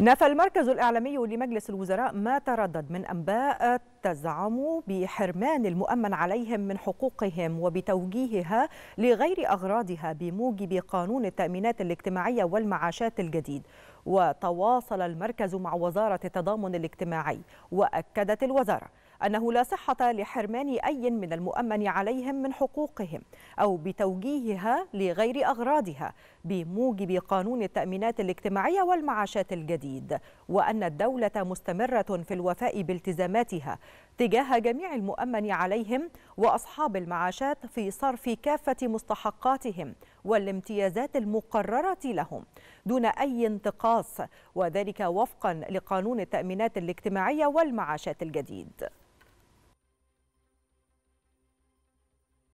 نفى المركز الإعلامي لمجلس الوزراء ما تردد من أنباء تزعم بحرمان المؤمن عليهم من حقوقهم وبتوجيهها لغير أغراضها بموجب قانون التأمينات الاجتماعية والمعاشات الجديد وتواصل المركز مع وزارة التضامن الاجتماعي وأكدت الوزارة أنه لا صحة لحرمان أي من المؤمن عليهم من حقوقهم أو بتوجيهها لغير أغراضها بموجب قانون التأمينات الاجتماعية والمعاشات الجديد وأن الدولة مستمرة في الوفاء بالتزاماتها تجاه جميع المؤمن عليهم وأصحاب المعاشات في صرف كافة مستحقاتهم والامتيازات المقررة لهم دون أي انتقاص وذلك وفقا لقانون التأمينات الاجتماعية والمعاشات الجديد